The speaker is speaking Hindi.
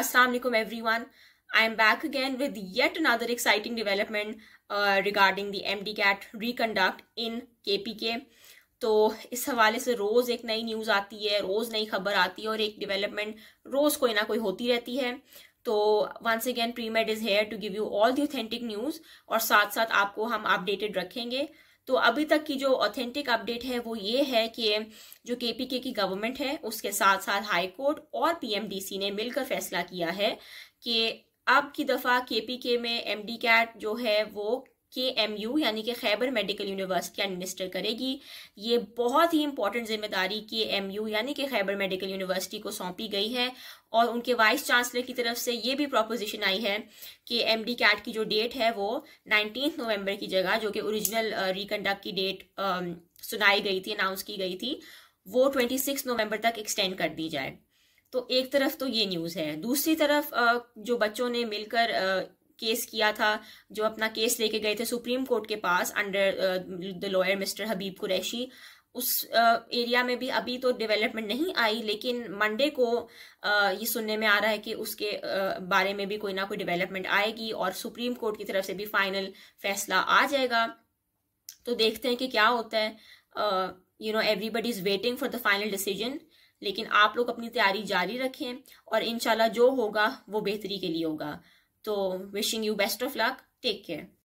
Assalamualaikum everyone. I am back again with yet another exciting development uh, regarding the MDCAT reconduct in KPK. तो इस हवाले से रोज़ एक नई न्यूज़ आती है रोज़ नई खबर आती है और एक डेवलपमेंट रोज़ कोई ना कोई होती रहती है तो once again premed is here to give you all the authentic news और साथ साथ आपको हम अपडेटेड रखेंगे तो अभी तक की जो ऑथेंटिक अपडेट है वो ये है कि जो केपीके की गवर्नमेंट है उसके साथ साथ हाई कोर्ट और पीएमडीसी ने मिलकर फैसला किया है कि अब की दफा केपीके में एमडी कैट जो है वो के एम यू यानी कि खैबर मेडिकल यूनिवर्सिटी एडमिनिस्टर करेगी ये बहुत ही इंपॉर्टेंट जिम्मेदारी के एम यू यानी कि खैबर मेडिकल यूनिवर्सिटी को सौंपी गई है और उनके वाइस चांसलर की तरफ से ये भी प्रोपोजिशन आई है कि एम डी कैट की जो डेट है वो नाइनटीन नवम्बर की जगह जो कि ओरिजिनल रिकंडक्ट uh, की डेट um, सुनाई गई थी अनाउंस की गई थी वो ट्वेंटी सिक्स नवम्बर तक एक्सटेंड कर दी जाए तो एक तरफ तो ये न्यूज़ है दूसरी तरफ uh, जो बच्चों ने मिलकर uh, केस किया था जो अपना केस लेके गए थे सुप्रीम कोर्ट के पास under the lawyer mister Habib Qureshi उस एरिया uh, में भी अभी तो डेवलपमेंट नहीं आई लेकिन मंडे को uh, ये सुनने में आ रहा है कि उसके uh, बारे में भी कोई ना कोई डेवलपमेंट आएगी और सुप्रीम कोर्ट की तरफ से भी फाइनल फैसला आ जाएगा तो देखते हैं कि क्या होता है you know everybody is waiting for the final decision लेकिन आप लोग अपनी तैयारी जारी रखें और इनशाला जो होगा वो बेहतरी के लिए होगा तो wishing you best of luck take care